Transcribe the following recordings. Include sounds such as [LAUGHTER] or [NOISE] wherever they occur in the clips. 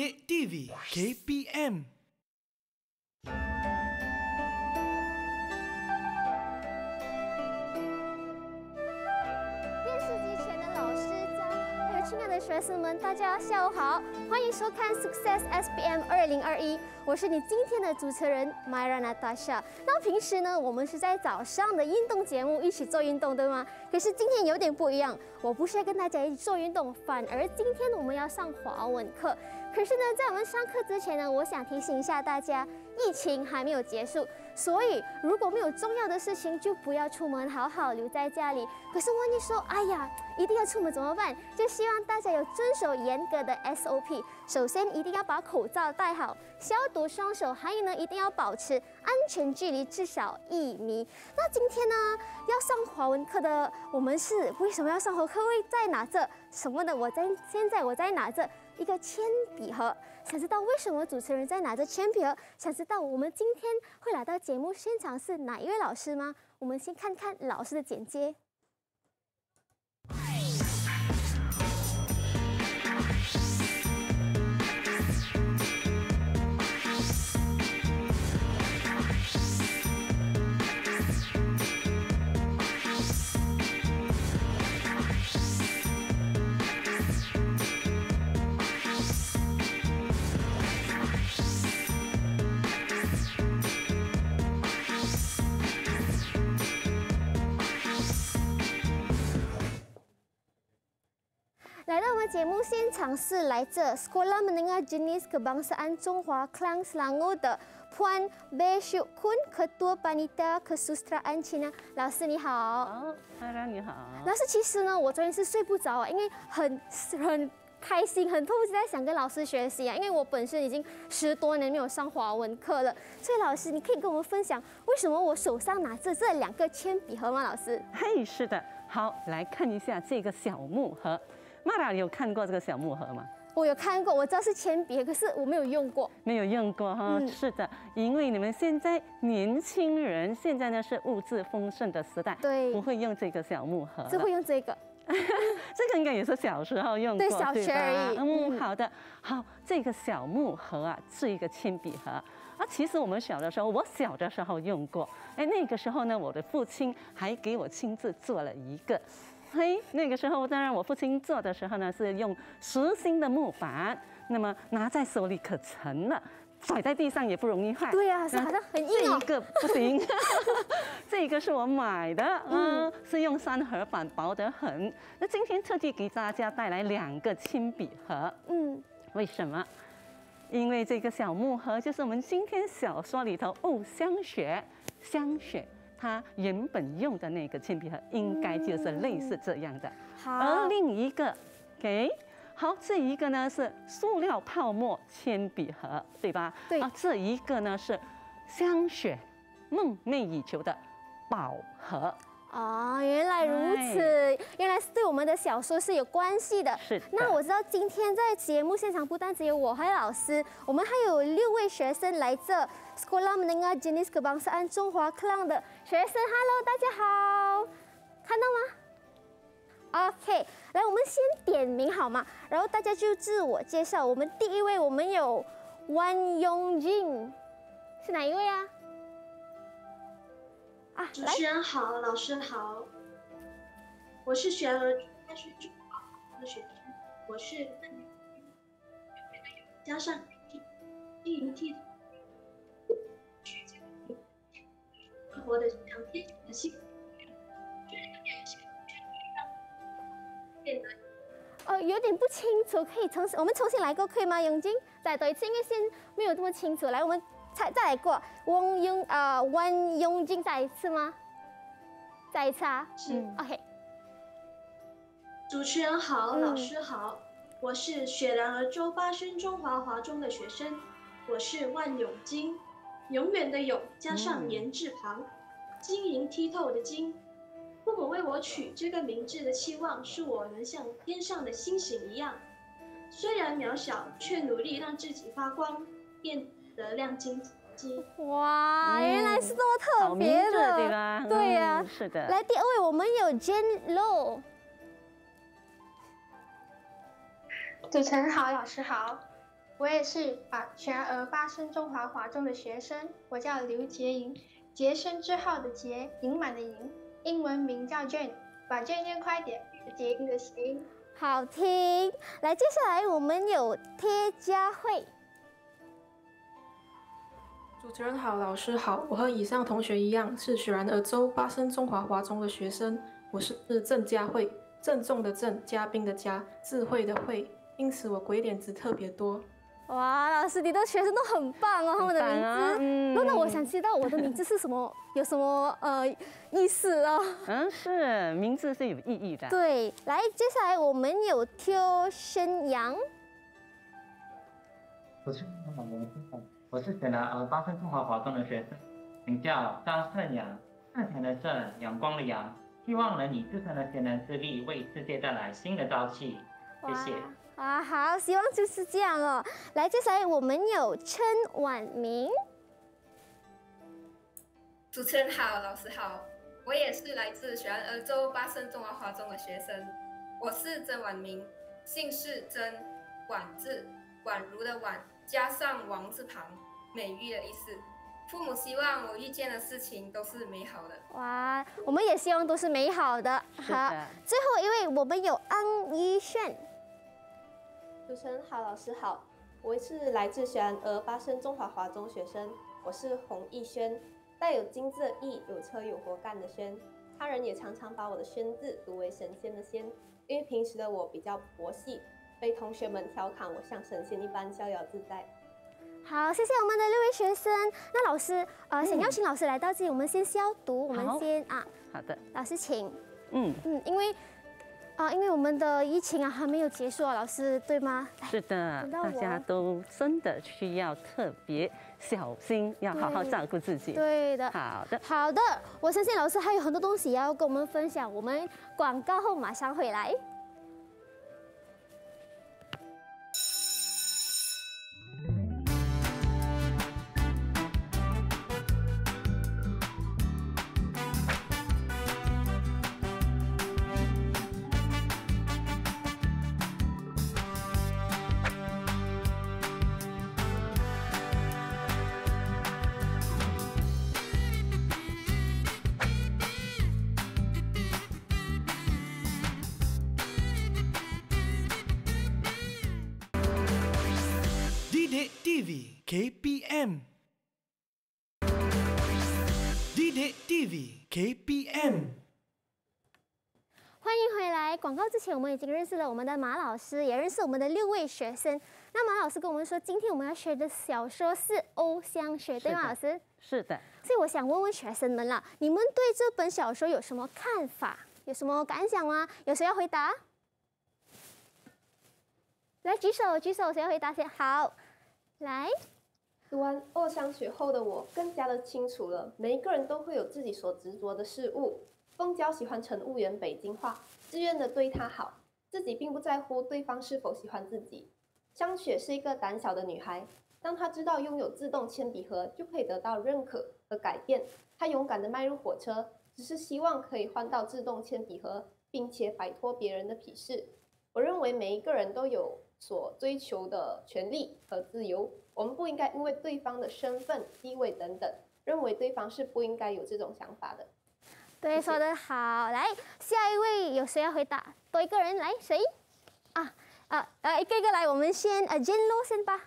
Kde TV KPM。电视机前的老师、有亲爱的学生们，大家下午好，欢迎收看 Success s b m 二零二一，我是你今天的主持人 Myranatasha。那平时呢，我们是在早上的运动节目一起做运动，对吗？可是今天有点不一样，我不是要跟大家一起做运动，反而今天我们要上华文课。可是呢，在我们上课之前呢，我想提醒一下大家，疫情还没有结束，所以如果没有重要的事情，就不要出门，好好留在家里。可是万一说，哎呀，一定要出门怎么办？就希望大家有遵守严格的 SOP，首先一定要把口罩戴好，消毒双手，还有呢，一定要保持安全距离，至少一米。那今天呢，要上华文课的我们是为什么要上课？会在哪这？什么的？我在现在我在哪这？一个铅笔盒，想知道为什么主持人在拿着铅笔盒？想知道我们今天会来到节目现场是哪一位老师吗？我们先看看老师的简介。我们节目现场是来自 s k o l a m e n e n g a h jenis kebangsaan Cina, Klang Selangor 的 Puan b e s h u k u n Ketua Panitia k e s u s Taanchina。老师你好。班长你好。老师，其实呢，我昨天是睡不着，因为很很开心，很迫不及待想跟老师学习啊，因为我本身已经十多年没有上华文课了。所以老师，你可以跟我们分享，为什么我手上拿着这两个铅笔盒吗？老师，嘿，是的。好，来看一下这个小木盒。妈你有看过这个小木盒吗？我有看过，我知道是铅笔，可是我没有用过。没有用过哈，是的，因为你们现在年轻人现在呢是物质丰盛的时代，对，不会用这个小木盒。只会用这个，[LAUGHS] 这个应该也是小时候用过的，对，小学而已。嗯，好的，好，这个小木盒啊是一个铅笔盒，啊，其实我们小的时候，我小的时候用过，哎，那个时候呢，我的父亲还给我亲自做了一个。嘿，那个时候在让我父亲做的时候呢，是用实心的木板，那么拿在手里可沉了，甩在地上也不容易坏。对呀，是好像很硬哦。这一个不行，[LAUGHS] 这一个是我买的，嗯，是用三合板，薄得很。那今天特地给大家带来两个铅笔盒，嗯，为什么？因为这个小木盒就是我们今天小说里头《哦，香雪》，香雪。它原本用的那个铅笔盒应该就是类似这样的，而另一个，给，好，这一个呢是塑料泡沫铅笔盒，对吧？对，啊，这一个呢是香雪梦寐以求的宝盒。哦，原来如此，原来是对我们的小说是有关系的。是。那我知道今天在节目现场，不单只有我和老师，我们还有六位学生来这。学校，听啊，是中华课长的学生。Hello，大家好，看到吗？OK，来，我们先点名好吗？然后大家就自我介绍。我们第一位，我们有万永俊，是哪一位啊？啊，主持人好，老师好，我是学了，我是加上。的的哦，有点不清楚，可以重，我们重新来过可以吗？永金，再第一次因为先没有这么清楚，来我们再再来过。翁永啊，翁永金再一次吗？再一次啊，是 OK。主持人好，老师好，我是雪兰和周八轩，中华华中的学生，我是万永金。永远的永加上言字旁，晶莹剔透的晶。父母为我取这个名字的期望是我能像天上的星星一样，虽然渺小，却努力让自己发光，变得亮晶晶。哇，原来是这么特别的，对对呀，是的。来第二位，我们有 j a n o 主持人好，老师好。我也是，把全俄八省中华华中的学生，我叫刘杰莹，杰生之号的杰，盈满的盈，英文名叫 Jane，把 Jane 念快点，杰莹的莹，好听。来，接下来我们有贴佳慧。主持人好，老师好，我和以上同学一样，是雪然而州八省中华华中的学生，我是郑佳慧，郑重的郑，嘉宾的嘉，智慧的慧，因此我鬼点子特别多。哇，老师，你的学生都很棒哦，他们的名字。当那我想知道我的名字是什么，有什么呃意思哦？嗯，是名字是有意义的。对，来，接下来我们有挑申羊。我是我是选了呃八生中华华中的学生，名叫张胜阳，善田的胜，阳光的阳，希望能以自身的潜能之力，为世界带来新的朝气。谢谢。啊，好，希望就是这样哦。来，接下来我们有陈婉明。主持人好，老师好，我也是来自全鄂州八胜中华华中的学生，我是曾婉明，姓氏曾，婉字宛如的婉，加上王字旁，美玉的意思。父母希望我遇见的事情都是美好的。哇，我们也希望都是美好的。好，最后一位，我们有安一炫。主持人好，老师好，我是来自玄俄发生中华华中学生，我是洪逸轩，带有金字的逸，有车有活干的轩，他人也常常把我的轩字读为神仙的仙，因为平时的我比较佛系，被同学们调侃我像神仙一般逍遥自在。好，谢谢我们的六位学生，那老师，呃，想邀请老师来到这里，我们先消毒，我们先啊，好的，老师请，嗯嗯，因为。啊，因为我们的疫情啊还没有结束啊，老师对吗？是的，大家都真的需要特别小心，要好好照顾自己。对的，好的，好的。我相信老师还有很多东西要跟我们分享。我们广告后马上回来。且我们已经认识了我们的马老师，也认识我们的六位学生。那马老师跟我们说，今天我们要学的小说是《欧香雪》，对吗，老师？是的。所以我想问问学生们了，你们对这本小说有什么看法？有什么感想吗？有谁要回答？来举手，举手，谁要回答？谁？好，来。读完《欧香雪》后的我，更加的清楚了，每一个人都会有自己所执着的事物。凤娇喜欢乘务员北京话。自愿的对他好，自己并不在乎对方是否喜欢自己。香雪是一个胆小的女孩，当她知道拥有自动铅笔盒就可以得到认可和改变，她勇敢的迈入火车，只是希望可以换到自动铅笔盒，并且摆脱别人的鄙视。我认为每一个人都有所追求的权利和自由，我们不应该因为对方的身份、地位等等，认为对方是不应该有这种想法的。对，说的好。来，下一位有谁要回答？多一个人来，谁？啊啊来，一个一个来，我们先阿 l 洛先吧。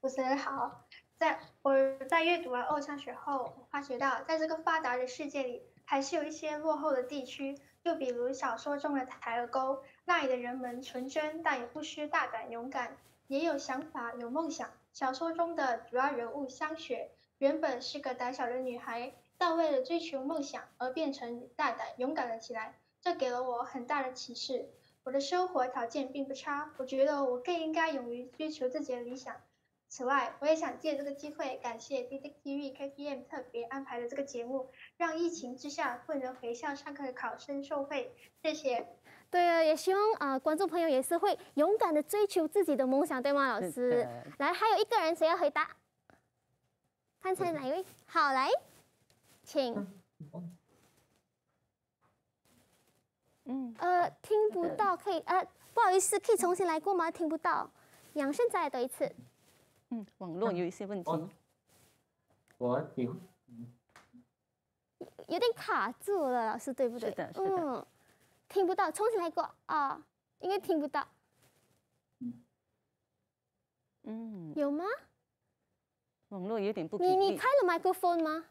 主持人好，在我在阅读完《偶像》学》后，我发觉到，在这个发达的世界里，还是有一些落后的地区。就比如小说中的台儿沟，那里的人们纯真，但也不失大胆勇敢，也有想法，有梦想。小说中的主要人物香雪，原本是个胆小的女孩。但为了追求梦想而变成大胆勇敢了起来，这给了我很大的启示。我的生活条件并不差，我觉得我更应该勇于追求自己的理想。此外，我也想借这个机会感谢 DZTV KPM 特别安排的这个节目，让疫情之下不能回校上课的考生受惠。谢谢。对啊，也希望啊，观众朋友也是会勇敢的追求自己的梦想，对吗？老师，来，还有一个人，谁要回答？潘晨哪一位？好，来。请，嗯，呃，听不到，可以，呃，不好意思，可以重新来过吗？听不到，扬声再读一次。嗯，网络有一些问题。我有，有点卡住了，老师，对不对？是的，嗯，听不到，重新来过啊，应该听不到。嗯，嗯，有吗？网络有点不。你你开了麦克风吗？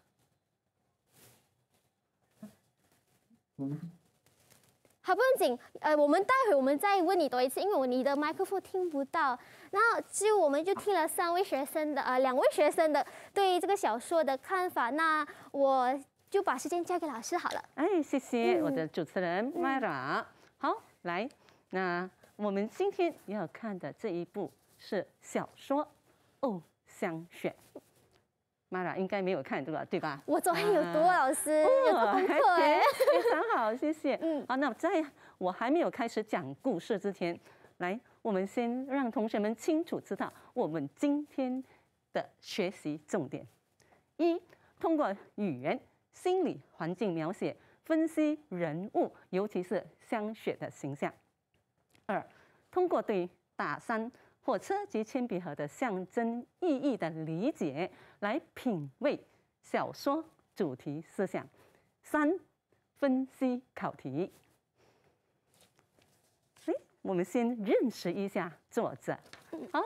好，不用紧，呃，我们待会我们再问你多一次，因为我你的麦克风听不到。然后，就我们就听了三位学生的，呃，两位学生的对这个小说的看法。那我就把时间交给老师好了。哎，谢谢我的主持人 m 拉。r a 好，来，那我们今天要看的这一部是小说《偶像选》。妈妈应该没有看对吧？对吧？我昨天有读老师，有做功课哎，非常好，谢谢。嗯好，那在我还没有开始讲故事之前，来，我们先让同学们清楚知道我们今天的学习重点：一，通过语言、心理、环境描写分析人物，尤其是香雪的形象；二，通过对打山。火车及铅笔盒的象征意义的理解，来品味小说主题思想。三、分析考题。哎，我们先认识一下作者。好，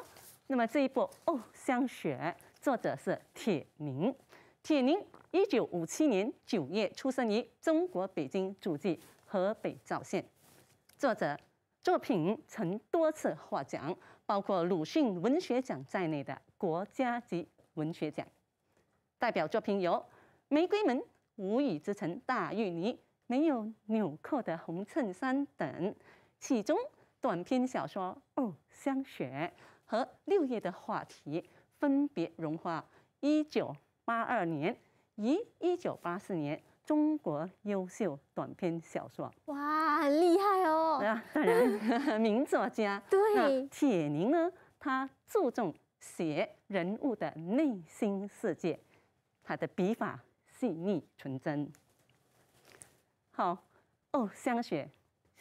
那么这一部《偶像雪》，作者是铁凝。铁凝，一九五七年九月出生于中国北京，祖籍河北赵县。作者作品曾多次获奖。包括鲁迅文学奖在内的国家级文学奖，代表作品有《玫瑰门》《无雨之城》《大玉泥》《没有纽扣的红衬衫》等，其中短篇小说《藕香雪》和《六月的话题》分别荣获一九八二年与一九八四年。中国优秀短篇小说，哇，很厉害哦！啊，当然，名作家。[LAUGHS] 对，铁凝呢，他注重写人物的内心世界，他的笔法细腻纯真。好，哦，香雪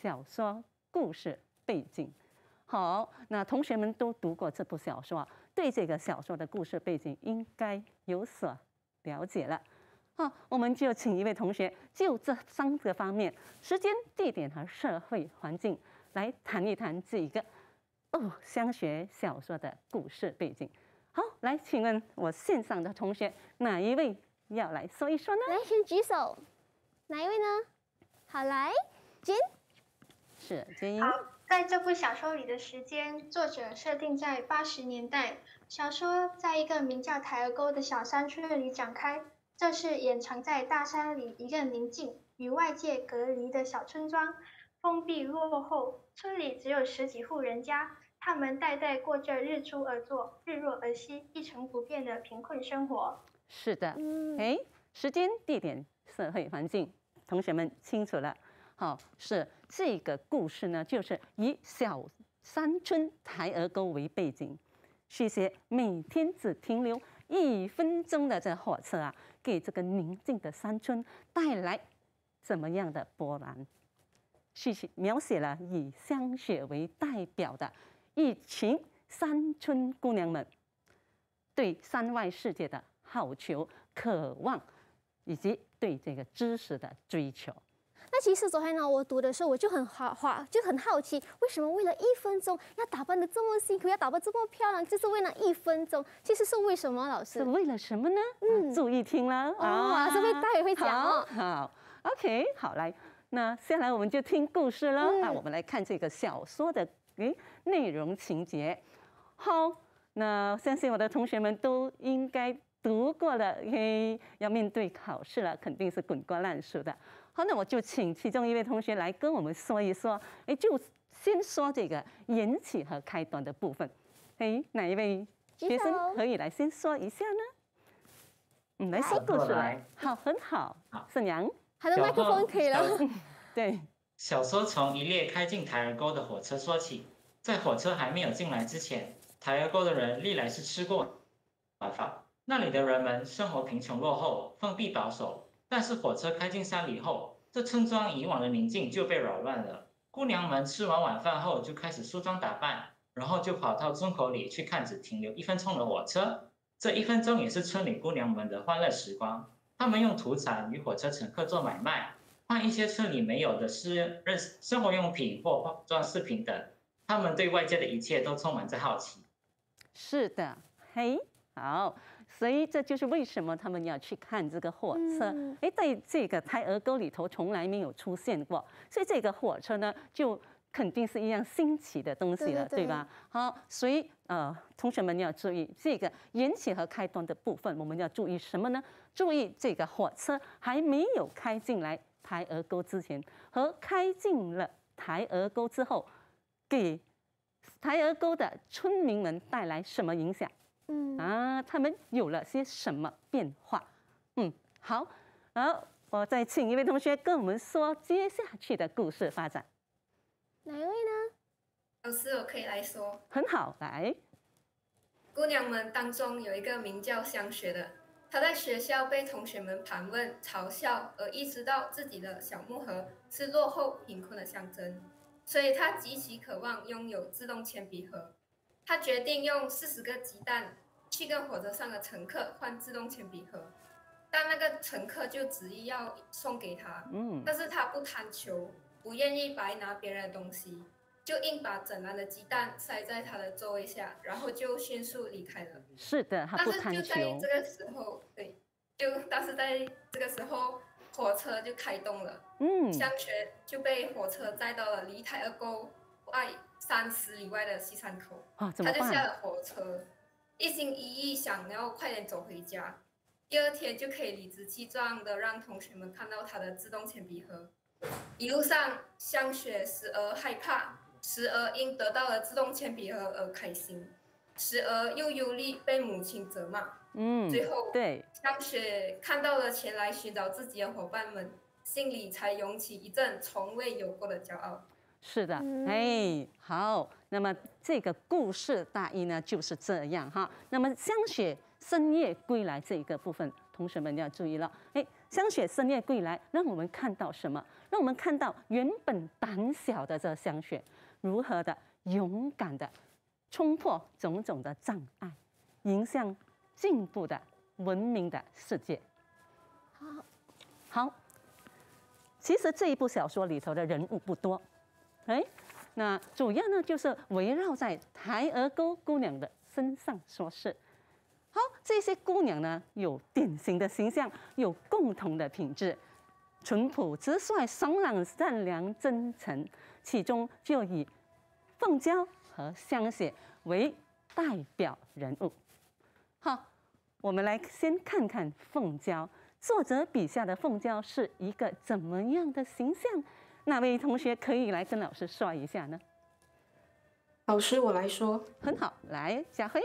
小说故事背景。好，那同学们都读过这部小说，对这个小说的故事背景应该有所了解了。好，我们就请一位同学就这三个方面——时间、地点和社会环境——来谈一谈这个《哦香雪》小说的故事背景。好，来，请问我线上的同学，哪一位要来说一说呢？来，先举手，哪一位呢？好，来，金，是金英。好，在这部小说里的时间，作者设定在八十年代，小说在一个名叫台儿沟的小山村里展开。这是掩藏在大山里一个宁静与外界隔离的小村庄，封闭落后，村里只有十几户人家，他们代代过着日出而作、日落而息、一成不变的贫困生活。是的，哎，时间、地点、社会环境，同学们清楚了。好，是这个故事呢，就是以小山村台儿沟为背景，是一些每天只停留一分钟的这火车啊。给这个宁静的山村带来什么样的波澜？细描写了以香雪为代表的一群山村姑娘们对山外世界的好求、渴望，以及对这个知识的追求。那其实昨天呢，我读的时候我就很好就很好奇，为什么为了一分钟要打扮的这么辛苦，要打扮这么漂亮，就是为了一分钟？其实是为什么，老师？是为了什么呢？嗯，注意听了。哇，这边大也会讲。好，OK，好来，那下来我们就听故事了。那我们来看这个小说的诶内容情节。好，那相信我的同学们都应该读过了，因要面对考试了，肯定是滚瓜烂熟的。好，那我就请其中一位同学来跟我们说一说，哎，就先说这个引起和开端的部分。哎，哪一位学生可以来先说一下呢？嗯，来，说故事来。好，很好，沈娘。好的，麦克风可以了。[LAUGHS] 对，小说从一列开进台儿沟的火车说起。在火车还没有进来之前，台儿沟的人历来是吃过晚饭。那里的人们生活贫穷落后，封闭保守。但是火车开进山里后，这村庄以往的宁静就被扰乱了。姑娘们吃完晚饭后就开始梳妆打扮，然后就跑到村口里去看只停留一分钟的火车。这一分钟也是村里姑娘们的欢乐时光。她们用土产与火车乘客做买卖，换一些村里没有的私人生活用品或化妆品等。她们对外界的一切都充满着好奇。是的，嘿，好。所以这就是为什么他们要去看这个火车。哎，在这个台儿沟里头从来没有出现过，所以这个火车呢，就肯定是一样新奇的东西了，对吧？好，所以呃，同学们要注意这个引起和开端的部分，我们要注意什么呢？注意这个火车还没有开进来台儿沟之前，和开进了台儿沟之后，给台儿沟的村民们带来什么影响？啊，他们有了些什么变化？嗯，好，好，我再请一位同学跟我们说接下去的故事发展。哪一位呢？老师，我可以来说。很好，来。姑娘们当中有一个名叫香雪的，她在学校被同学们盘问、嘲笑，而意识到自己的小木盒是落后、贫困的象征，所以她极其渴望拥有自动铅笔盒。她决定用四十个鸡蛋。去跟火车上的乘客换自动铅笔盒，但那个乘客就执意要送给他。嗯，但是他不贪求，不愿意白拿别人的东西，就硬把整篮的鸡蛋塞在他的座位下，然后就迅速离开了。是的，他不贪求。但是就在这个时候，对，就但是在这个时候，火车就开动了。嗯，香雪就被火车载到了离台二沟外三十里外的西山口。啊，怎么办？他就下了火车。一心一意想要快点走回家，第二天就可以理直气壮的让同学们看到他的自动铅笔盒。一路上，香雪时而害怕，时而因得到了自动铅笔盒而开心，时而又忧虑被母亲责骂。嗯，最后，对香雪看到了前来寻找自己的伙伴们，心里才涌起一阵从未有过的骄傲。是的，哎，好。那么这个故事大意呢就是这样哈。那么香雪深夜归来这一个部分，同学们要注意了。哎，香雪深夜归来，让我们看到什么？让我们看到原本胆小的这香雪如何的勇敢的冲破种种的障碍，迎向进步的文明的世界。好，好。其实这一部小说里头的人物不多，哎。那主要呢，就是围绕在台儿沟姑娘的身上说事。好，这些姑娘呢，有典型的形象，有共同的品质：淳朴、直率、爽朗、善良、真诚。其中就以凤娇和香雪为代表人物。好，我们来先看看凤娇，作者笔下的凤娇是一个怎么样的形象？哪位同学可以来跟老师说一下呢？老师，我来说，很好。来，小黑，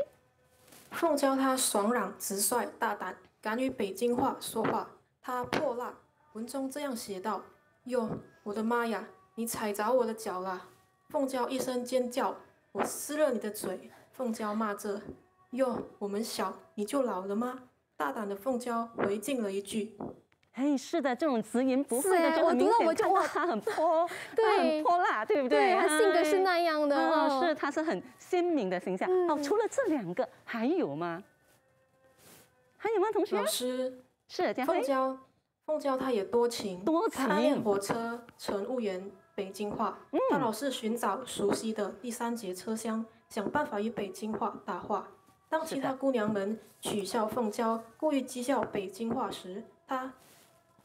凤娇她爽朗、直率、大胆，敢与北京话说话。她泼辣，文中这样写道：“哟，我的妈呀，你踩着我的脚啦！”凤娇一声尖叫，我撕了你的嘴。凤娇骂着：“哟，我们小，你就老了吗？”大胆的凤娇回敬了一句。哎，是的，这种直言不讳的，就我读我就哇，很泼，对，很泼辣，对不对？他性格是那样的。老师，他是很鲜明的形象。哦，除了这两个，还有吗？还有吗，同学？老师是凤娇，凤娇她也多情多才。火车乘务员北京话，他老是寻找熟悉的第三节车厢，想办法与北京话搭话。当其他姑娘们取笑凤娇，故意讥笑北京话时，她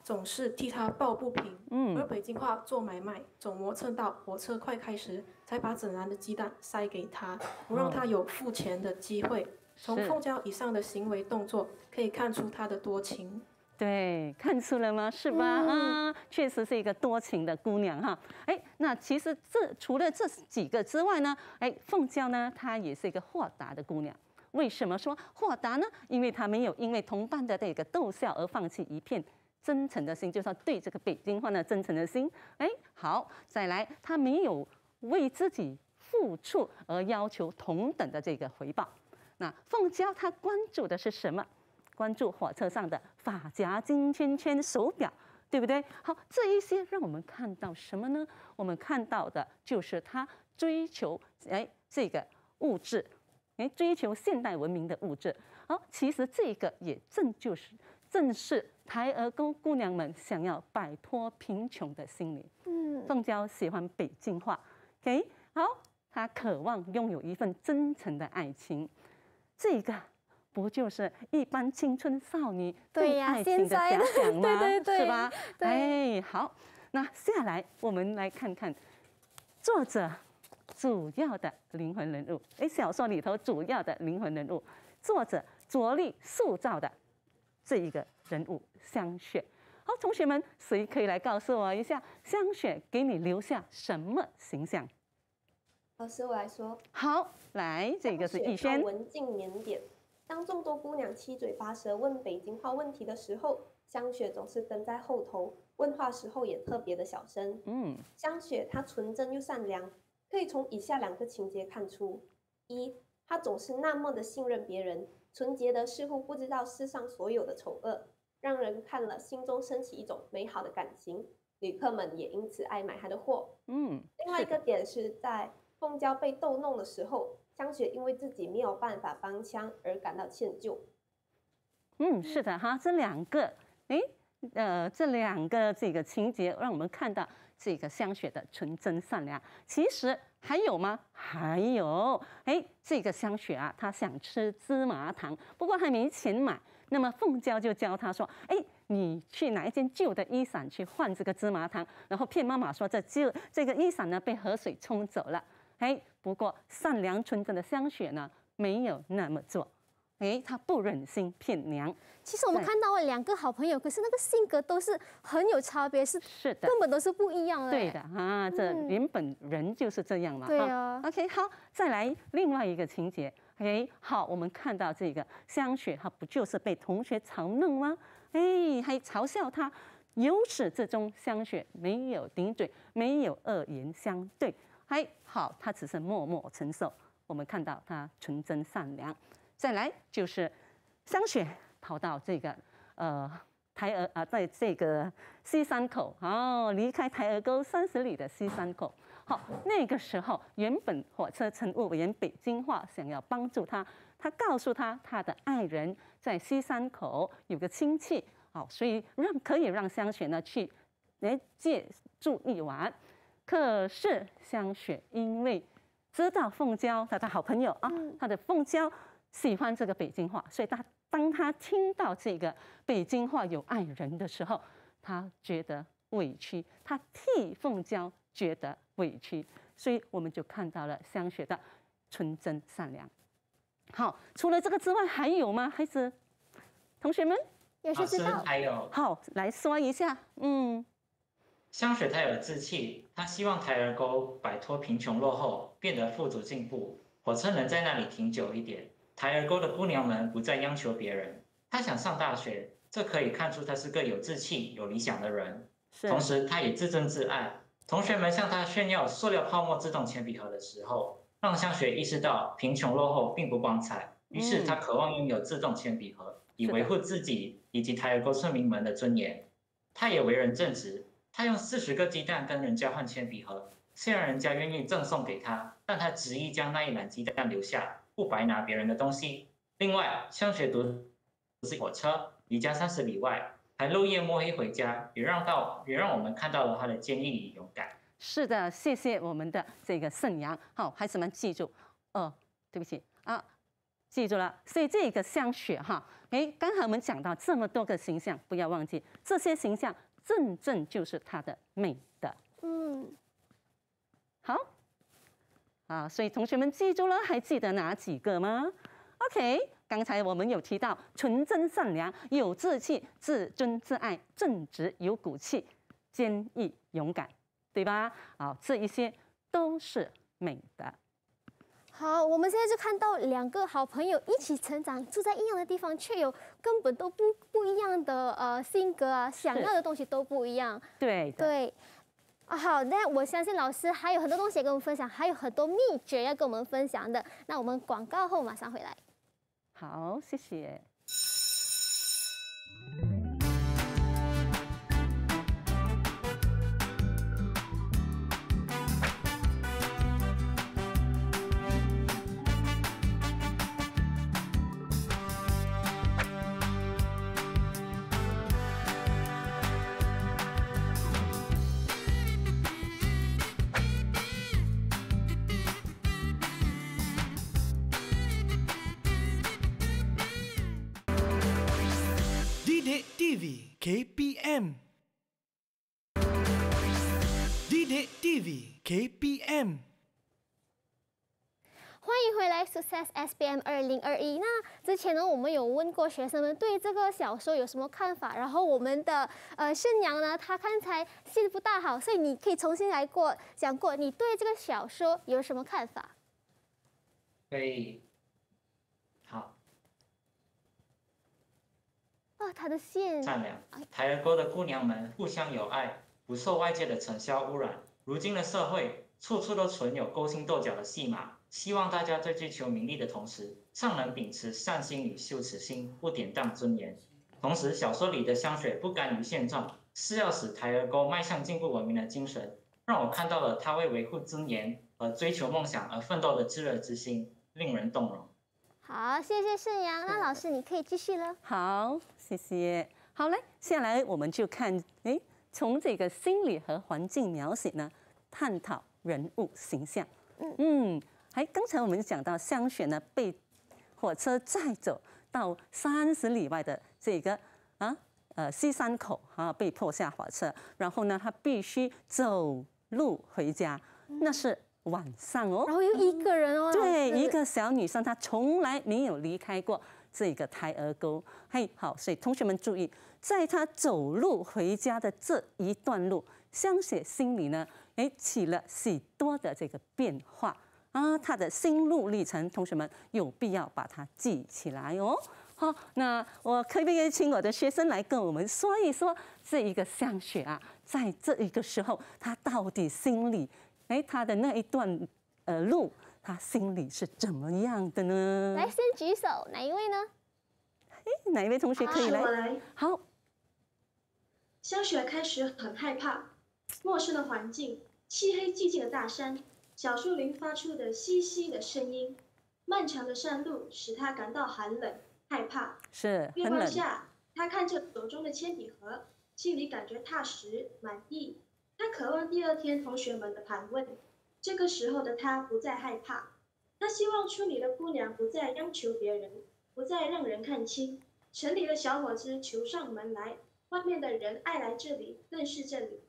总是替他抱不平，嗯，而北京话做买卖总磨蹭到火车快开时，才把整篮的鸡蛋塞给他，不让他有付钱的机会。从凤娇以上的行为动作可以看出她的多情，对，看出了吗？是吧？啊，确实是一个多情的姑娘哈。哎，那其实这除了这几个之外呢，哎，凤娇呢，她也是一个豁达的姑娘。为什么说豁达呢？因为她没有因为同伴的那个逗笑而放弃一片。真诚的心，就是对这个北京话呢真诚的心。哎，好，再来，他没有为自己付出而要求同等的这个回报。那凤娇她关注的是什么？关注火车上的发夹、金圈圈、手表，对不对？好，这一些让我们看到什么呢？我们看到的就是他追求哎这个物质，诶，追求现代文明的物质。好，其实这个也正就是正是。台儿沟姑娘们想要摆脱贫穷的心理。嗯，凤娇喜欢北京话，OK，好，她渴望拥有一份真诚的爱情。这个不就是一般青春少女对爱情的遐想吗？[LAUGHS] 对对对，是吧？对。哎，好，那下来我们来看看作者主要的灵魂人物。哎，小说里头主要的灵魂人物，作者着力塑造的这一个。人物香雪，好，同学们，谁可以来告诉我一下香雪给你留下什么形象？老师我来说。好，来，这个是逸轩。文静腼腆。当众多姑娘七嘴八舌问北京话问题的时候，香雪总是跟在后头，问话时候也特别的小声。嗯，香雪她纯真又善良，可以从以下两个情节看出：一，她总是那么的信任别人，纯洁的似乎不知道世上所有的丑恶。让人看了心中升起一种美好的感情，旅客们也因此爱买他的货。嗯，另外一个点是在凤娇被逗弄的时候，香雪因为自己没有办法帮腔而感到歉疚。嗯，是的哈，这两个，诶，呃，这两个这个情节让我们看到这个香雪的纯真善良。其实还有吗？还有，诶，这个香雪啊，她想吃芝麻糖，不过她没钱买。那么凤娇就教她说：“哎，你去拿一件旧的衣裳去换这个芝麻汤，然后骗妈妈说这旧这个衣裳呢被河水冲走了。”哎，不过善良纯真的香雪呢没有那么做，哎，她不忍心骗娘。其实我们看到了两个好朋友，可是那个性格都是很有差别，是是的，根本都是不一样的。对的啊，这原本人就是这样嘛。对啊。OK，好，再来另外一个情节。哎，好，我们看到这个香雪，她不就是被同学嘲弄吗？哎，还嘲笑她，由始至终香雪没有顶嘴，没有恶言相对，还好她只是默默承受。我们看到她纯真善良。再来就是香雪跑到这个呃台儿啊，在这个西山口哦，离开台儿沟三十里的西山口。那个时候，原本火车乘务员北京话想要帮助他，他告诉他他的爱人在西山口有个亲戚，好，所以让可以让香雪呢去来借住一晚。可是香雪因为知道凤娇他的好朋友啊，他的凤娇喜欢这个北京话，所以他当他听到这个北京话有爱人的时候，他觉得委屈，他替凤娇。觉得委屈，所以我们就看到了香雪的纯真善良。好，除了这个之外还有吗？孩子，同学们也是知道。还有。好，来说一下。嗯，香雪她有志气，她希望台儿沟摆脱贫穷落后，变得富足进步。火车能在那里停久一点，台儿沟的姑娘们不再央求别人。她想上大学，这可以看出她是个有志气、有理想的人。同时，她也自尊自爱。同学们向他炫耀塑料泡沫自动铅笔盒的时候，让香雪意识到贫穷落后并不光彩。于是他渴望拥有自动铅笔盒，以维护自己以及台儿沟村民们的尊严。他也为人正直，他用四十个鸡蛋跟人交换铅笔盒，虽然人家愿意赠送给他，但他执意将那一篮鸡蛋留下，不白拿别人的东西。另外，香雪读不是火车，离家三十里外。漏夜摸黑回家，也让到也让我们看到了他的坚毅与勇敢。是的，谢谢我们的这个盛阳。好，孩子们记住哦，对不起啊，记住了。所以这个香雪哈，哎，刚才我们讲到这么多个形象，不要忘记这些形象正正就是它的美的。嗯，好啊，所以同学们记住了，还记得哪几个吗？OK。刚才我们有提到纯真善良、有志气、自尊自爱、正直有骨气、坚毅勇敢，对吧？啊，这一些都是美的。好，我们现在就看到两个好朋友一起成长，住在一样的地方，却有根本都不不一样的呃性格啊，想要的东西都不一样。对对，啊好，那我相信老师还有很多东西要跟我们分享，还有很多秘诀要跟我们分享的。那我们广告后马上回来。好，谢谢。KPM，欢迎回来，Success s b m 二零二一。那之前呢，我们有问过学生们对这个小说有什么看法。然后我们的呃盛阳呢，他刚才信不大好，所以你可以重新来过讲过你对这个小说有什么看法？可以。好。哦，他的信。善良。台儿沟的姑娘们互相友爱，不受外界的尘嚣污染。如今的社会，处处都存有勾心斗角的戏码。希望大家在追求名利的同时，尚能秉持善心与羞耻心，不典当尊严。同时，小说里的香雪不甘于现状，是要使台儿沟迈向进步文明的精神，让我看到了他为维护尊严和追求梦想而奋斗的炙热之心，令人动容。好，谢谢盛阳。那老师，你可以继续了。好，谢谢。好嘞，接下来我们就看，哎。从这个心理和环境描写呢，探讨人物形象。嗯嗯，还刚才我们讲到香雪呢，被火车载走到三十里外的这个啊呃西山口啊，被迫下火车，然后呢，她必须走路回家，那是晚上哦。然后又一个人哦。对，一个小女生，她从来没有离开过这个台儿沟。嘿，好，所以同学们注意。在他走路回家的这一段路，香雪心里呢，哎，起了许多的这个变化啊，他的心路历程，同学们有必要把它记起来哦。好，那我可不可以请我的学生来跟我们说一说这一个香雪啊，在这一个时候，他到底心里，哎，他的那一段呃路，他心里是怎么样的呢？来，先举手，哪一位呢？哎，哪一位同学可以来？好。香雪开始很害怕，陌生的环境、漆黑寂静的大山、小树林发出的淅淅的声音、漫长的山路使她感到寒冷、害怕。是，月光下，她看着手中的铅笔盒，心里感觉踏实、满意。她渴望第二天同学们的盘问。这个时候的她不再害怕，她希望村里的姑娘不再央求别人，不再让人看轻。城里的小伙子求上门来。外面的人爱来这里，认识这里。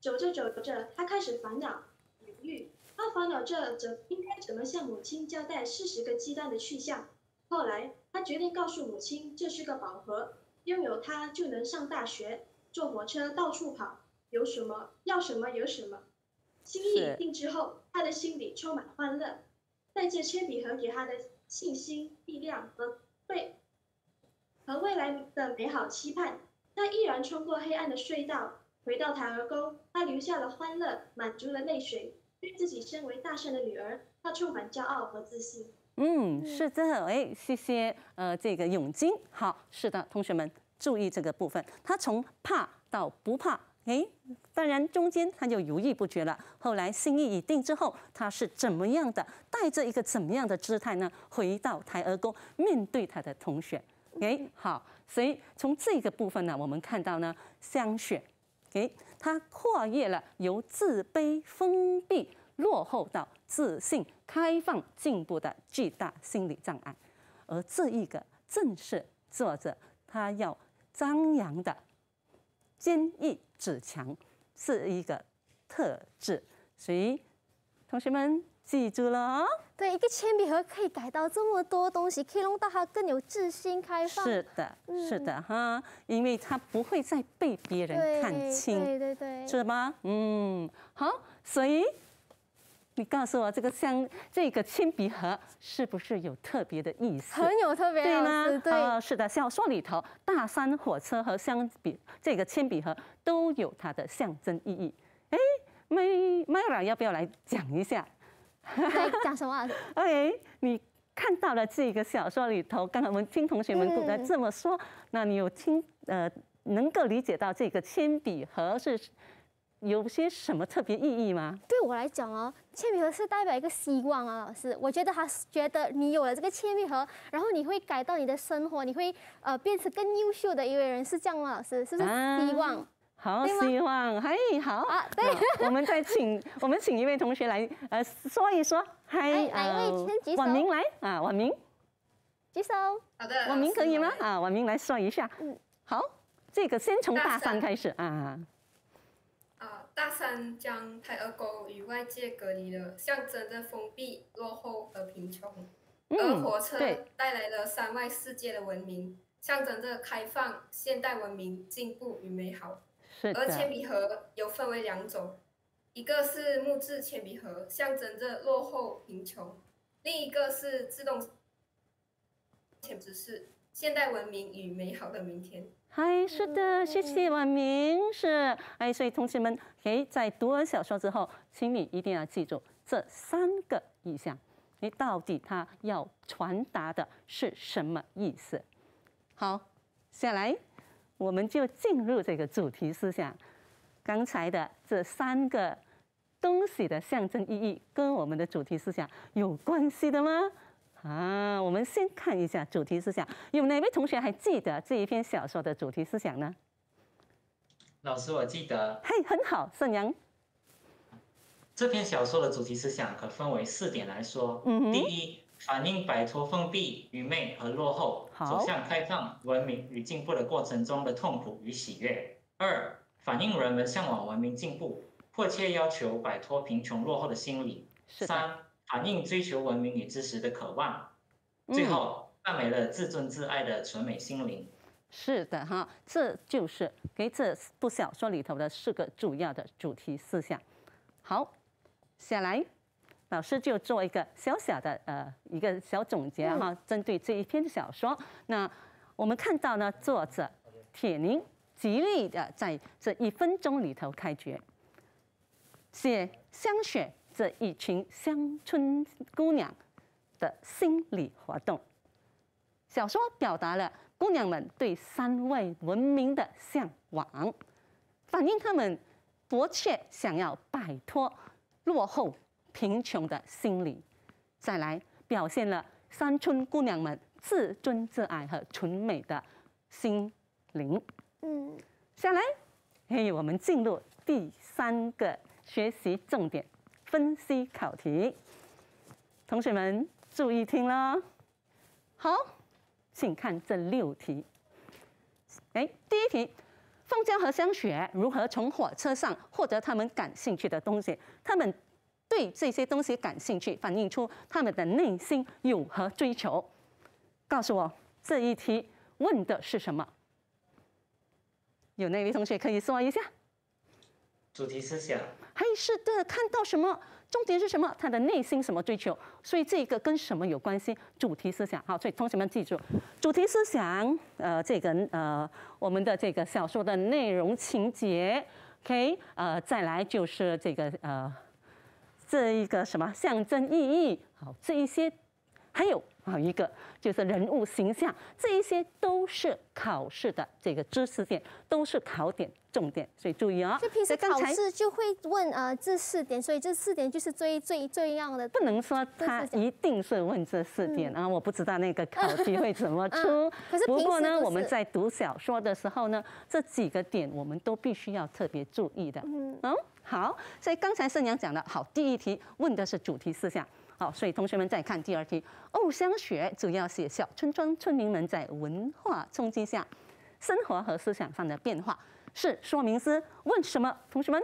走着走着，他开始烦恼、犹豫。他烦恼着怎应该怎么向母亲交代四十个鸡蛋的去向。后来，他决定告诉母亲这是个宝盒，拥有它就能上大学、坐火车到处跑，有什么要什么有什么。心意定之后，他的心里充满欢乐。那这铅笔盒给他的信心、力量和对和未来的美好期盼。他毅然穿过黑暗的隧道，回到台儿沟。他留下了欢乐，满足了泪水。对自己身为大圣的女儿，他充满骄傲和自信。嗯，是的，哎，谢谢。呃，这个永金，好，是的，同学们注意这个部分。他从怕到不怕，哎，当然中间他就犹豫不决了。后来心意已定之后，他是怎么样的，带着一个怎么样的姿态呢？回到台儿沟，面对他的同学。诶，好，所以从这个部分呢，我们看到呢，相选，诶，他跨越了由自卑封闭落后到自信开放进步的巨大心理障碍，而这一个正是作者他要张扬的坚毅自强是一个特质。所以，同学们。记住了，对，一个铅笔盒可以改到这么多东西，可以弄到它更有自信、开放。是的，是的，哈，因为它不会再被别人看清，对对对，是吗？嗯，好，所以你告诉我，这个像这个铅笔盒是不是有特别的意思？很有特别意思，对，是的，小说里头，大山火车和香笔这个铅笔盒都有它的象征意义。哎，麦麦拉要不要来讲一下？在讲什么？[LAUGHS] OK，你看到了这个小说里头，刚才我们听同学们都在这么说，那你有听呃能够理解到这个铅笔盒是有些什么特别意义吗？对我来讲哦，铅笔盒是代表一个希望啊，老师，我觉得他觉得你有了这个铅笔盒，然后你会改到你的生活，你会呃变成更优秀的一位人，是这样吗？老师，是不是希望？好，希望，嘿，好，啊，对，我们再请，[LAUGHS] 我们请一位同学来，呃，说一说，嗨，哪位先举手？晚明来，啊，晚明，举手，好的，晚明可以吗？啊，晚明来说一下，嗯，好，这个先从大三开始啊，啊，大三将台儿沟与外界隔离了，象征着封闭、落后和贫穷，而火车带来了山外世界的文明，象征着开放、现代文明、进步与美好。而铅笔盒有分为两种，一个是木质铅笔盒，象征着落后贫穷；另一个是自动，简直是现代文明与美好的明天。嗨，是的，谢谢文明，是哎，所以同学们，诶，在读完小说之后，请你一定要记住这三个意象，你到底它要传达的是什么意思？好，下来。我们就进入这个主题思想。刚才的这三个东西的象征意义，跟我们的主题思想有关系的吗？啊，我们先看一下主题思想。有哪位同学还记得这一篇小说的主题思想呢？老师，我记得。嘿，很好，盛阳。这篇小说的主题思想可分为四点来说。嗯第一。反映摆脱封闭、愚昧和落后，走向开放、文明与进步的过程中的痛苦与喜悦；二，反映人们向往文明进步、迫切要求摆脱贫穷落后的心理；三，反映追求文明与知识的渴望；最后，赞美了自尊自爱的纯美心灵。是的哈，这就是给这部小说里头的四个主要的主题思想。好，下来。老师就做一个小小的呃一个小总结哈，针对这一篇小说，那我们看到呢，作者铁凝极力的在这一分钟里头开掘，写乡雪这一群乡村姑娘的心理活动。小说表达了姑娘们对山外文明的向往，反映她们迫切想要摆脱落后。贫穷的心理，再来表现了山村姑娘们自尊自爱和纯美的心灵。嗯，下来，嘿，我们进入第三个学习重点，分析考题。同学们注意听啦。好，请看这六题。哎，第一题，凤娇和香雪如何从火车上获得他们感兴趣的东西？他们。对这些东西感兴趣，反映出他们的内心有何追求？告诉我这一题问的是什么？有哪位同学可以说一下？主题思想还是的，看到什么？重点是什么？他的内心什么追求？所以这个跟什么有关系？主题思想好，所以同学们记住，主题思想，呃，这个呃，我们的这个小说的内容情节，OK，呃，再来就是这个呃。这一个什么象征意义？好，这一些，还有啊一个就是人物形象，这一些都是考试的这个知识点，都是考点重点，所以注意啊。就平时考试就会问啊这四点，所以这四点就是最最最重要的。不能说他一定是问这四点啊，我不知道那个考题会怎么出。不过呢，我们在读小说的时候呢，这几个点我们都必须要特别注意的。嗯。好，所以刚才四娘讲的好，第一题问的是主题思想。好，所以同学们再看第二题，《藕香雪》主要写小村庄村民们在文化冲击下，生活和思想上的变化，是说明诗。问什么？同学们？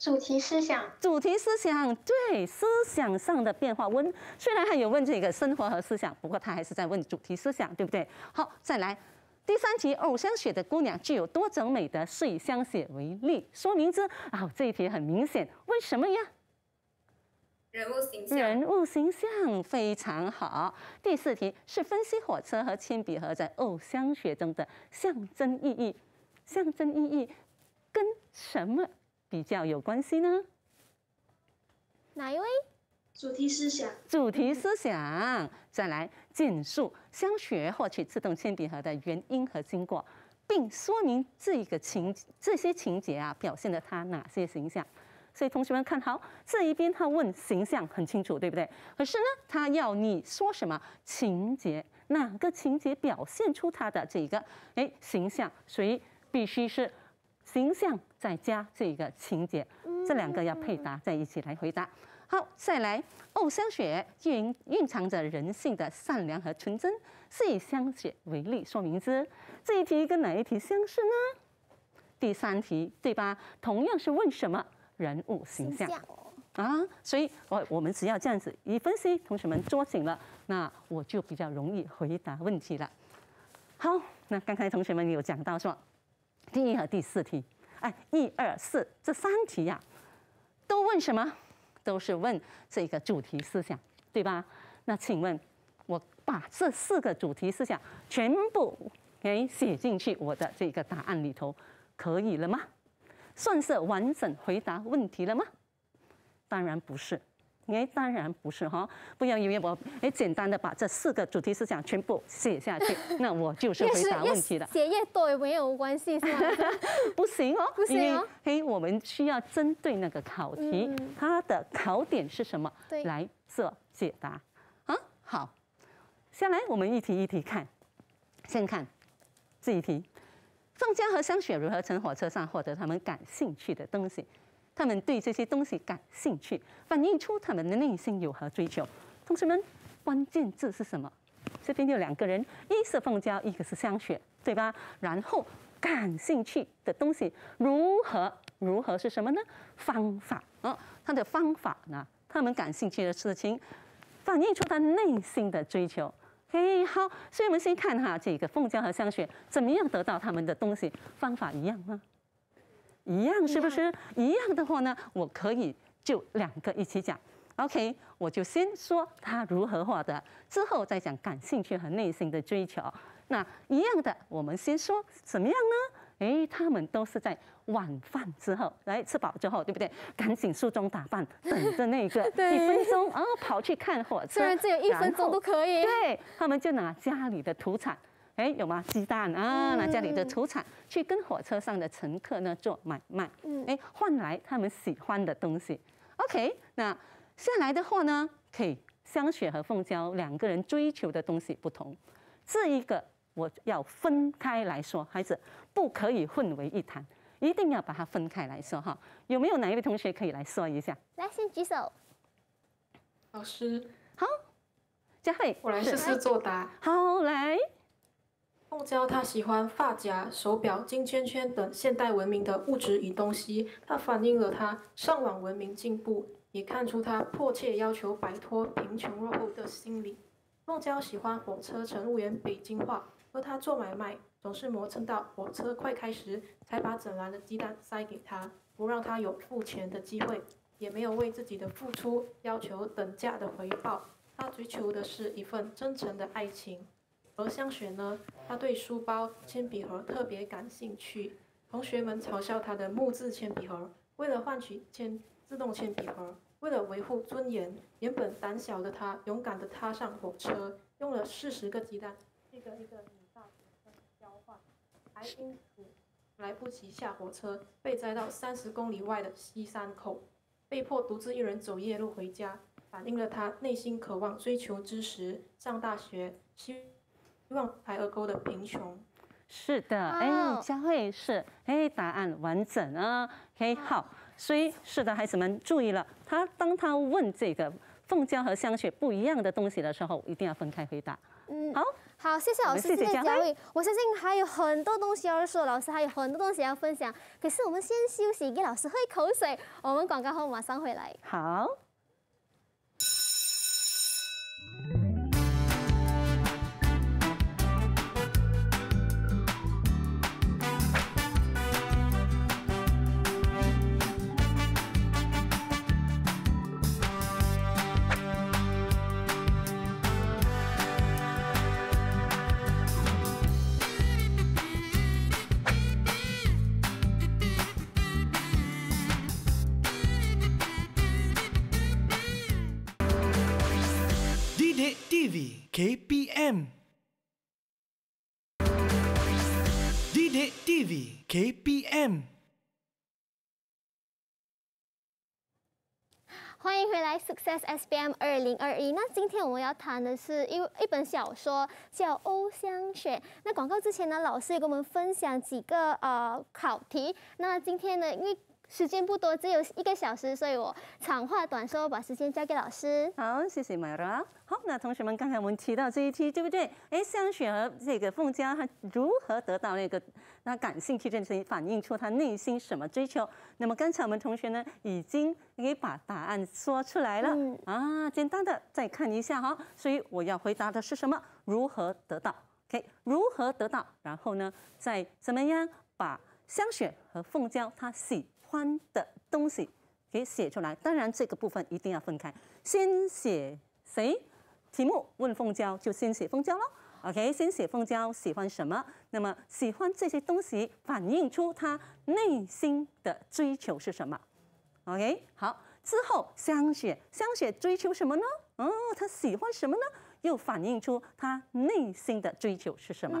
主题思想。主题思想。对，思想上的变化。问，虽然还有问这个生活和思想，不过他还是在问主题思想，对不对？好，再来。第三题，《偶像雪》的姑娘具有多种美德，是以香雪为例说明之。啊，这一题很明显，为什么呀？人物形象。人物形象非常好。第四题是分析火车和铅笔盒在《偶像雪》中的象征意义。象征意义跟什么比较有关系呢？哪一位？主题思想，主题思想，再来简述香雪获取自动铅笔盒的原因和经过，并说明这一个情这些情节啊表现了他哪些形象。所以同学们看好这一边，他问形象很清楚，对不对？可是呢，他要你说什么情节，哪个情节表现出他的这一个哎形象？所以必须是形象再加这一个情节，这两个要配搭在一起来回答。好，再来。哦，香雪蕴蕴藏着人性的善良和纯真，是以香雪为例说明之。这一题跟哪一题相似呢？第三题对吧？同样是问什么人物形象啊？所以，我我们只要这样子一分析，同学们捉紧了，那我就比较容易回答问题了。好，那刚才同学们有讲到说，第一和第四题，哎，一二四这三题呀，都问什么？都是问这个主题思想，对吧？那请问，我把这四个主题思想全部给写进去我的这个答案里头，可以了吗？算是完整回答问题了吗？当然不是。哎，当然不是哈，不要以为我哎简单的把这四个主题思想全部写下去，那我就是回答 [LAUGHS] 问题了。写越多也没有关系，是哈，不行哦，[LAUGHS] 不行哦，嘿，我们需要针对那个考题，它的考点是什么来做解答啊。好，下来我们一题一题看，先看这一题，宋江和香雪如何从火车上获得他们感兴趣的东西。他们对这些东西感兴趣，反映出他们的内心有何追求？同学们，关键字是什么？这边有两个人，一是凤娇，一个是香雪，对吧？然后，感兴趣的东西如何如何是什么呢？方法啊，他的方法呢？他们感兴趣的事情，反映出他内心的追求。嘿，好，所以我们先看哈，这个凤娇和香雪怎么样得到他们的东西？方法一样吗？一样是不是？一样的话呢，我可以就两个一起讲。OK，我就先说他如何画的，之后再讲感兴趣和内心的追求。那一样的，我们先说怎么样呢？诶，他们都是在晚饭之后，来吃饱之后，对不对？赶紧梳妆打扮，等着那个 [LAUGHS] 一分钟，然后跑去看火车。虽然只有一分钟都可以。对，他们就拿家里的土产。哎，有吗？鸡蛋啊，拿家里的土产去跟火车上的乘客呢做买卖，哎，换来他们喜欢的东西。OK，那下来的话呢，可以香雪和凤娇两个人追求的东西不同，这一个我要分开来说，孩子不可以混为一谈，一定要把它分开来说哈。有没有哪一位同学可以来说一下？来，先举手。老师。好，佳慧，我来试试作答。好，来。孟郊他喜欢发夹、手表、金圈圈等现代文明的物质与东西，它反映了他上网文明进步，也看出他迫切要求摆脱贫穷落后的心理。孟郊喜欢火车乘务员北京话，而他做买卖总是磨蹭到火车快开时才把整篮的鸡蛋塞给他，不让他有付钱的机会，也没有为自己的付出要求等价的回报，他追求的是一份真诚的爱情。而香雪呢，她对书包、铅笔盒特别感兴趣。同学们嘲笑她的木质铅笔盒，为了换取铅自动铅笔盒，为了维护尊严，原本胆小的她勇敢的踏上火车，用了四十个鸡蛋，一个一个大学生交换，还因此来不及下火车，被载到三十公里外的西山口，被迫独自一人走夜路回家，反映了他内心渴望追求知识、上大学、希。望海儿沟的贫穷，是的，哎，佳慧是，哎，答案完整啊，嘿，好，所以是的，孩子们注意了，他当他问这个凤娇和香雪不一样的东西的时候，一定要分开回答。嗯，好，好，谢谢老师，谢谢佳慧，我相信还有很多东西要说，老师还有很多东西要分享，可是我们先休息，给老师喝一口水，我们广告后马上回来，好。k p m d d TV，KPM，欢迎回来，Success s b m 二零二一。那今天我们要谈的是一一本小说叫《欧香雪》。那广告之前呢，老师也跟我们分享几个呃考题。那今天呢，因为时间不多，只有一个小时，所以我长话短说，把时间交给老师。好，谢谢 Myra。好，那同学们，刚才我们提到这一题，对不对？哎，香雪和这个凤娇，她如何得到那个？那感兴趣这些，反映出她内心什么追求？那么刚才我们同学呢，已经可以把答案说出来了。啊，简单的，再看一下哈。所以我要回答的是什么？如何得到？OK，如何得到？然后呢，再怎么样把香雪和凤娇她洗。欢的东西给写出来，当然这个部分一定要分开。先写谁？题目问凤娇，就先写凤娇喽。OK，先写凤娇喜欢什么？那么喜欢这些东西，反映出他内心的追求是什么？OK，好。之后香雪，香雪追求什么呢？哦，她喜欢什么呢？又反映出她内心的追求是什么？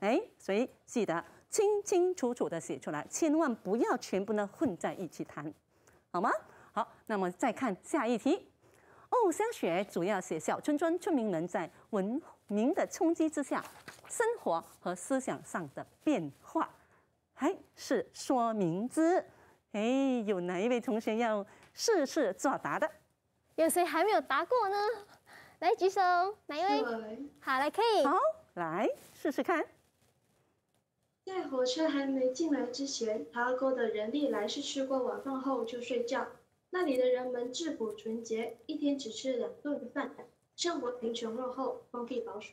哎，以记得？清清楚楚地写出来，千万不要全部呢混在一起谈，好吗？好，那么再看下一题。《哦香雪》主要写小村庄村民们在文明的冲击之下，生活和思想上的变化。还是说明之。哎，有哪一位同学要试试作答的？有谁还没有答过呢？来举手，哪一位？好，来可以。好，来试试看。在火车还没进来之前，塔尔沟的人历来是吃过晚饭后就睡觉。那里的人们质朴纯洁，一天只吃两顿饭，生活贫穷落后，封闭保守。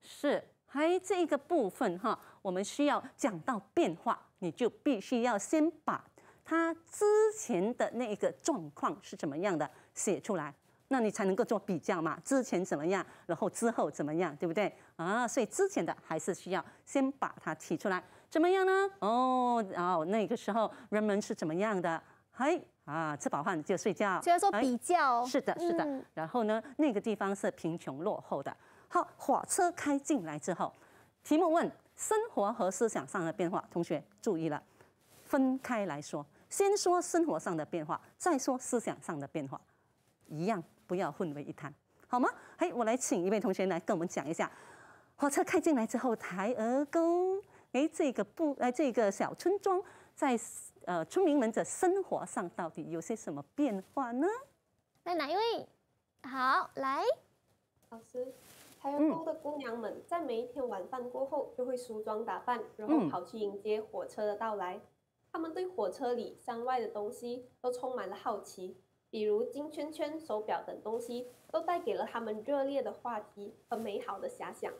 是，还这个部分哈，我们需要讲到变化，你就必须要先把他之前的那一个状况是怎么样的写出来。那你才能够做比较嘛？之前怎么样，然后之后怎么样，对不对？啊，所以之前的还是需要先把它提出来，怎么样呢？哦，然后那个时候人们是怎么样的？嘿，啊，吃饱饭就睡觉。所以说比较。是的，是的。然后呢，那个地方是贫穷落后的。好，火车开进来之后，题目问生活和思想上的变化，同学注意了，分开来说，先说生活上的变化，再说思想上的变化，一样。不要混为一谈，好吗？嘿，我来请一位同学来跟我们讲一下。火车开进来之后，台儿沟，哎，这个不，哎，这个小村庄在呃，村民们的生活上到底有些什么变化呢？那哪一位？好，来，老师，台儿沟的姑娘们在每一天晚饭过后，就会梳妆打扮，然后跑去迎接火车的到来。她们对火车里、山外的东西都充满了好奇。比如金圈圈、手表等东西，都带给了他们热烈的话题和美好的遐想。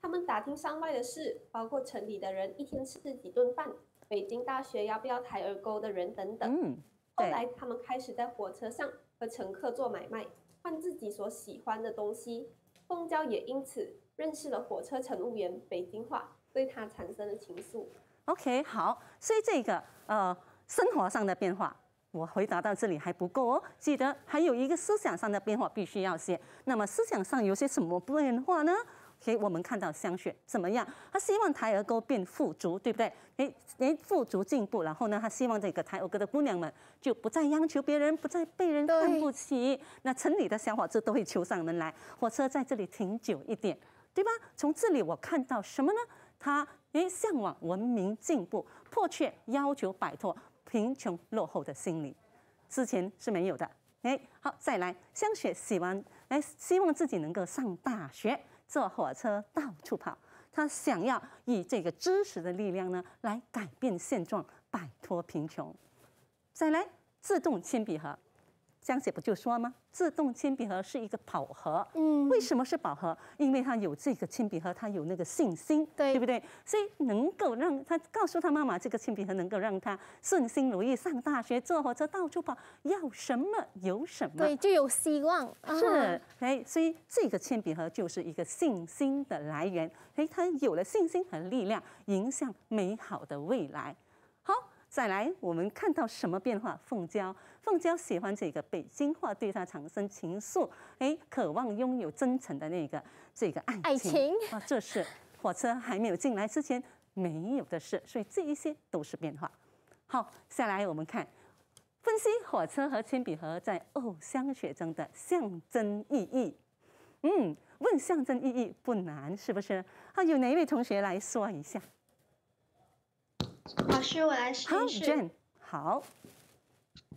他们打听山外的事，包括城里的人一天吃几顿饭，北京大学要不要台儿沟的人等等。嗯，后来他们开始在火车上和乘客做买卖，换自己所喜欢的东西。凤娇也因此认识了火车乘务员，北京话对他产生了情愫。OK，好，所以这个呃，生活上的变化。我回答到这里还不够哦，记得还有一个思想上的变化必须要写。那么思想上有些什么变化呢？所以我们看到香雪怎么样？他希望台儿沟变富足，对不对？诶诶，富足进步，然后呢，他希望这个台儿沟的姑娘们就不再央求别人，不再被人看不起。那城里的小伙子都会求上门来，火车在这里停久一点，对吧？从这里我看到什么呢？他诶，向往文明进步，迫切要求摆脱。贫穷落后的心理，之前是没有的。哎，好，再来，香雪希完。哎，希望自己能够上大学，坐火车到处跑，他想要以这个知识的力量呢，来改变现状，摆脱贫穷。再来，自动铅笔盒。江姐不就说吗？自动铅笔盒是一个宝盒。嗯。为什么是宝盒？因为他有这个铅笔盒，他有那个信心。对。对不对？所以能够让他告诉他妈妈，这个铅笔盒能够让他顺心如意，上大学，坐火车到处跑，要什么有什么。对，就有希望。是。哎，所以这个铅笔盒就是一个信心的来源。哎，他有了信心和力量，影响美好的未来。好，再来，我们看到什么变化？凤娇。凤娇喜欢这个北京话，对他产生情愫，哎，渴望拥有真诚的那个这个爱情啊。这是火车还没有进来之前没有的事，所以这一些都是变化。好，下来我们看分析火车和铅笔盒在《偶像学中》的象征意义。嗯，问象征意义不难，是不是？啊，有哪一位同学来说一下？老师，我来试一试。好，Jane。好。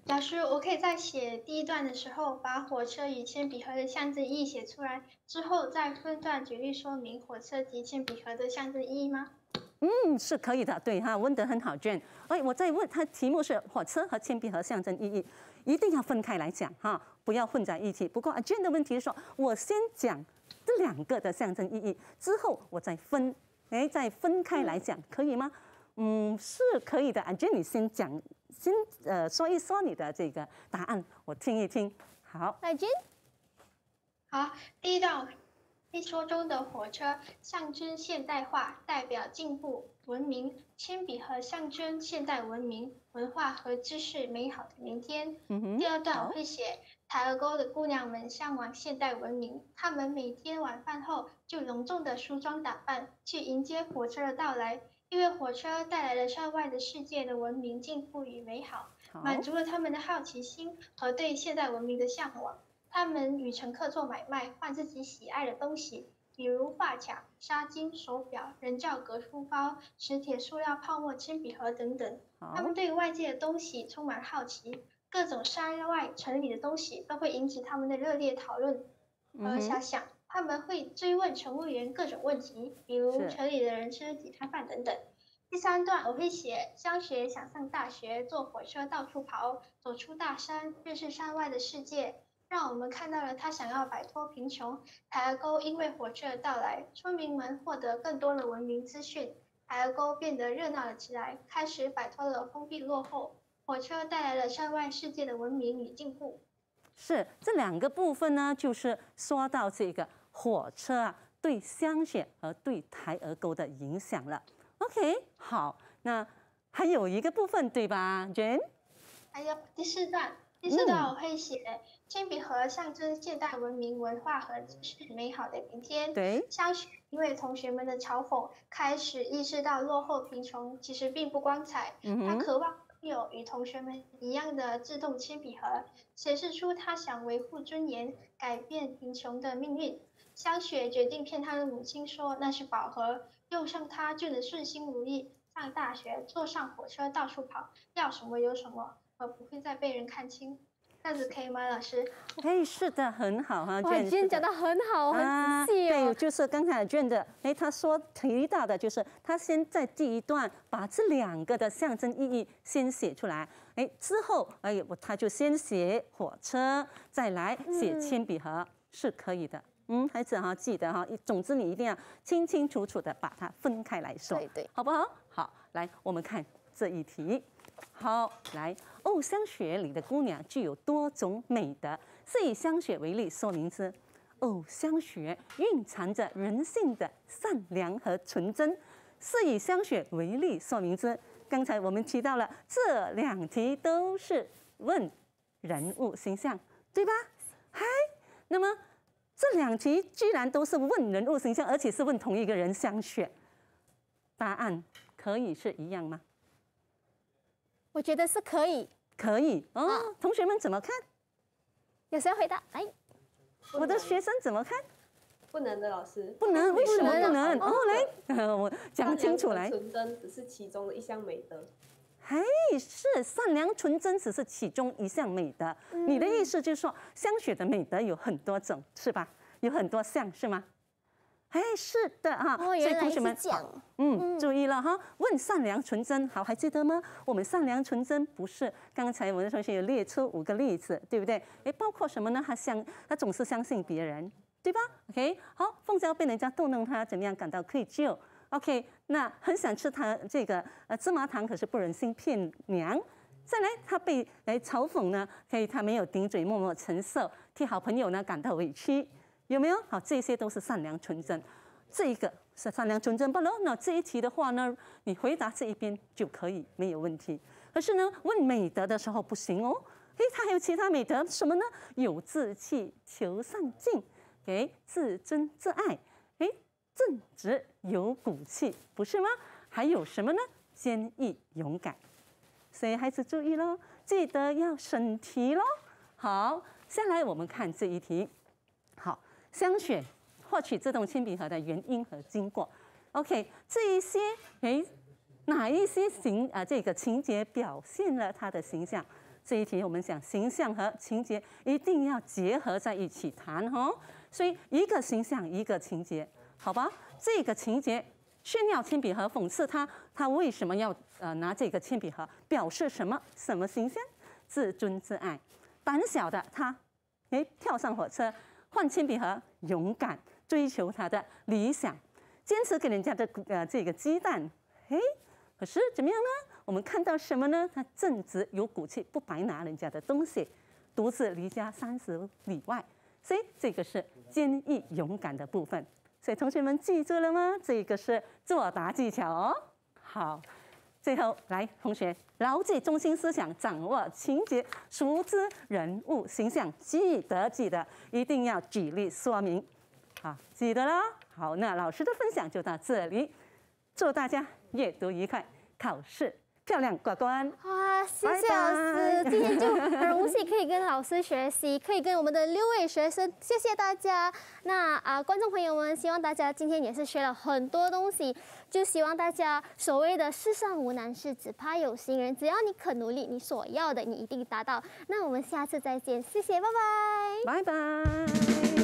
老师，我可以在写第一段的时候把火车与铅笔盒的象征意义写出来，之后再分段举例说明火车及铅笔盒的象征意义吗？嗯，是可以的，对哈。问得很好卷。哎，我在问他，题目是火车和铅笔盒象征意义，一定要分开来讲哈，不要混在一起。不过阿娟的问题说，我先讲这两个的象征意义，之后我再分，哎，再分开来讲，可以吗？嗯，是可以的。阿娟，你先讲。先呃说一说你的这个答案，我听一听。好，再见。好，第一段，一说中的火车象征现代化，代表进步文明；铅笔盒象征现代文明文化和知识，美好的明天。嗯第二段我会写台儿沟的姑娘们向往现代文明，她们每天晚饭后就隆重的梳妆打扮，去迎接火车的到来。因为火车带来了山外的世界的文明进步与美好，满足了他们的好奇心和对现代文明的向往。他们与乘客做买卖，换自己喜爱的东西，比如发卡、纱巾、手表、人造革书包、磁铁、塑料泡沫、铅笔盒等等。他们对外界的东西充满好奇，各种山外城里的东西都会引起他们的热烈讨论和遐想。他们会追问乘务员各种问题，比如城里的人吃了几餐饭等等。第三段我会写，江雪想上大学，坐火车到处跑，走出大山，认识山外的世界，让我们看到了他想要摆脱贫穷。台儿沟因为火车的到来，村民们获得更多的文明资讯，台儿沟变得热闹了起来，开始摆脱了封闭落后。火车带来了山外世界的文明与进步。是这两个部分呢，就是说到这个。火车啊，对香雪和对台儿沟的影响了。OK，好，那还有一个部分对吧，Jane？还有第四段，第四段我会写铅笔盒象征现代文明文化和知识美好的明天。对，香雪因为同学们的嘲讽，开始意识到落后贫穷其实并不光彩。嗯他渴望有与同学们一样的自动铅笔盒，显示出他想维护尊严，改变贫穷的命运。香雪决定骗她的母亲说那是宝盒，用上它就能顺心如意。上大学，坐上火车到处跑，要什么有什么，而不会再被人看轻。这样子可以吗，老师？可以，是的，很好哈。哇，今天讲的很好，很细哦。对，就是刚才卷的，哎，他说提到的，就是他先在第一段把这两个的象征意义先写出来。哎，之后哎我他就先写火车，再来写铅笔盒，是可以的。嗯，孩子哈，记得哈，总之你一定要清清楚楚的把它分开来说，对对，好不好？好，来我们看这一题。好，来《藕香雪》里的姑娘具有多种美德，是以香雪为例说明之。《藕香雪》蕴藏着人性的善良和纯真，是以香雪为例说明之。刚才我们提到了这两题都是问人物形象，对吧？嗨，那么。这两题居然都是问人物形象，而且是问同一个人，相选答案可以是一样吗？我觉得是可以。可以哦，同学们怎么看？有谁回答？哎，我的学生怎么看？不能的，老师不能，为什么不能？哦，来 [LAUGHS] 我讲清楚来。纯真只是其中的一项美德。哎，是善良纯真只是其中一项美德。你的意思就是说，香雪的美德有很多种，是吧？有很多项，是吗？哎，是的哈。哦，所以同学们，嗯，注意了哈。问善良纯真，好，还记得吗？我们善良纯真不是刚才我的同学有列出五个例子，对不对？哎，包括什么呢？他相，他总是相信别人，对吧？OK，好，凤娇被人家逗弄，他怎么样感到愧疚？OK，那很想吃糖这个，呃，芝麻糖，可是不忍心骗娘。再来，他被来嘲讽呢，嘿，以他没有顶嘴，默默承受，替好朋友呢感到委屈，有没有？好，这些都是善良纯真。这一个是善良纯真，不咯？那这一题的话呢，你回答这一边就可以没有问题。可是呢，问美德的时候不行哦。嘿，他还有其他美德什么呢？有志气，求上进，给自尊自爱。正直有骨气，不是吗？还有什么呢？坚毅勇敢。所以孩子注意喽，记得要审题喽。好，下来我们看这一题。好，香雪获取自动铅笔盒的原因和经过。OK，这一些，诶，哪一些形啊？这个情节表现了他的形象。这一题我们讲形象和情节一定要结合在一起谈哦。所以一个形象，一个情节。好吧，这个情节炫耀铅笔盒讽刺他，他为什么要呃拿这个铅笔盒？表示什么？什么形象？自尊自爱，胆小的他，哎，跳上火车换铅笔盒，勇敢追求他的理想，坚持给人家的呃这个鸡蛋，诶，可是怎么样呢？我们看到什么呢？他正直有骨气，不白拿人家的东西，独自离家三十里外，所以这个是坚毅勇敢的部分。所以同学们记住了吗？这个是作答技巧哦。好，最后来同学牢记中心思想，掌握情节，熟知人物形象，记得记得一定要举例说明。好，记得了。好，那老师的分享就到这里，祝大家阅读愉快，考试。漂亮，挂冠。哇，谢谢老师，今天就很荣幸可以跟老师学习，可以跟我们的六位学生，谢谢大家。那啊，观众朋友们，希望大家今天也是学了很多东西，就希望大家所谓的世上无难事，只怕有心人。只要你肯努力，你所要的你一定达到。那我们下次再见，谢谢，拜拜，拜拜。